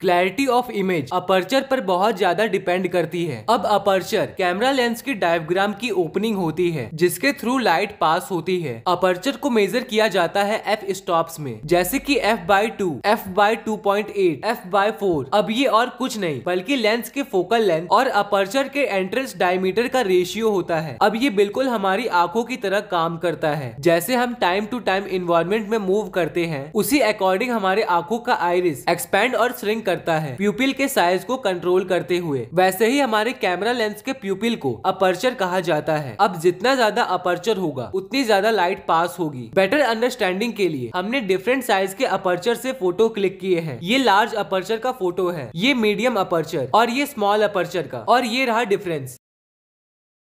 clarity of image aperture पर बहुत ज्यादा डिपेंड करती है अब अपर्चर कैमरा लेंस की डायग्राम की ओपनिंग होती है जिसके थ्रू लाइट पास होती है अपर्चर को मेजर किया जाता है एफ स्टॉप्स में जैसे कि F by two F by two point eight F by four अब ये और कुछ नहीं बल्कि लेंस के फोकल लेंथ और अपर्चर के एंट्रेंस डायमीटर का रेशियो होता है अब ये बिल्कुल हमारी आंखों की तरह काम करता है जैसे हम टाइम टू टाइम इन्वायरमेंट में मूव करते हैं उसी अकॉर्डिंग हमारे आंखों का आइरिस एक्सपैंड और श्रिंक करता है प्यूपिल के साइज को कंट्रोल करते हुए वैसे ही हमारे कैमरा लेंस के प्यूपिल को अपर्चर कहा जाता है अब जितना ज्यादा अपर्चर होगा उतनी ज्यादा लाइट पास होगी बेटर अंडरस्टैंडिंग के लिए हमने डिफरेंट साइज के अपर्चर से फोटो क्लिक किए हैं ये लार्ज अपर्चर का फोटो है ये मीडियम अपर्चर और ये स्मॉल अपर्चर का और ये रहा डिफरेंस